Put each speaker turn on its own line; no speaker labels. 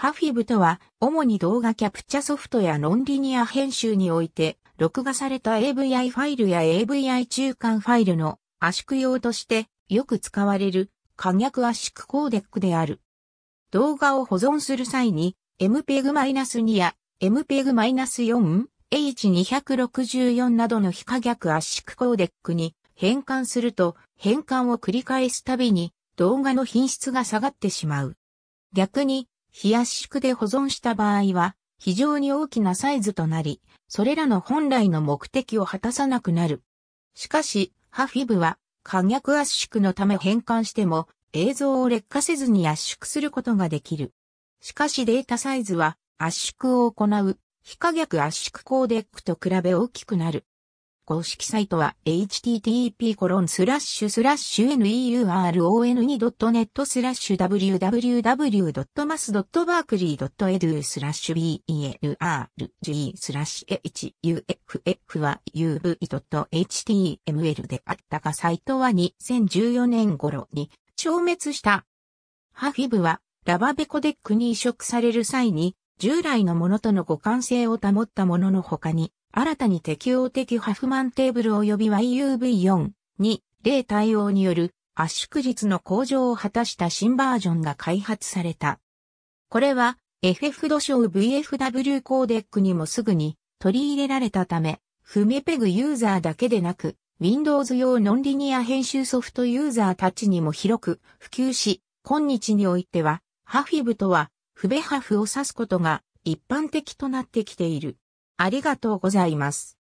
ハフィブとは、主に動画キャプチャソフトやノンリニア編集において、録画された AVI ファイルや AVI 中間ファイルの圧縮用として、よく使われる、可逆圧縮コーデックである。動画を保存する際に、MPEG-2 や MPEG-4、H264 などの非可逆圧縮コーデックに変換すると、変換を繰り返すたびに動画の品質が下がってしまう。逆に、非圧縮で保存した場合は、非常に大きなサイズとなり、それらの本来の目的を果たさなくなる。しかし、ハフィブは、可逆圧縮のため変換しても、映像を劣化せずに圧縮することができる。しかしデータサイズは、圧縮を行う、非可逆圧縮コーデックと比べ大きくなる。公式サイトは http://neurone.net w w w m a s b e r k e l e y e d u b e n r g huff は uv.html であったがサイトは2014年頃に消滅した。ハフィブはラバベコデックに移植される際に従来のものとの互換性を保ったものの他に新たに適応的ハフマンテーブル及び YUV4、2、例対応による圧縮率の向上を果たした新バージョンが開発された。これは FF 土章 VFW コーデックにもすぐに取り入れられたため、フメペグユーザーだけでなく、Windows 用ノンリニア編集ソフトユーザーたちにも広く普及し、今日においては、ハフィブとは、フベハフを指すことが一般的となってきている。ありがとうございます。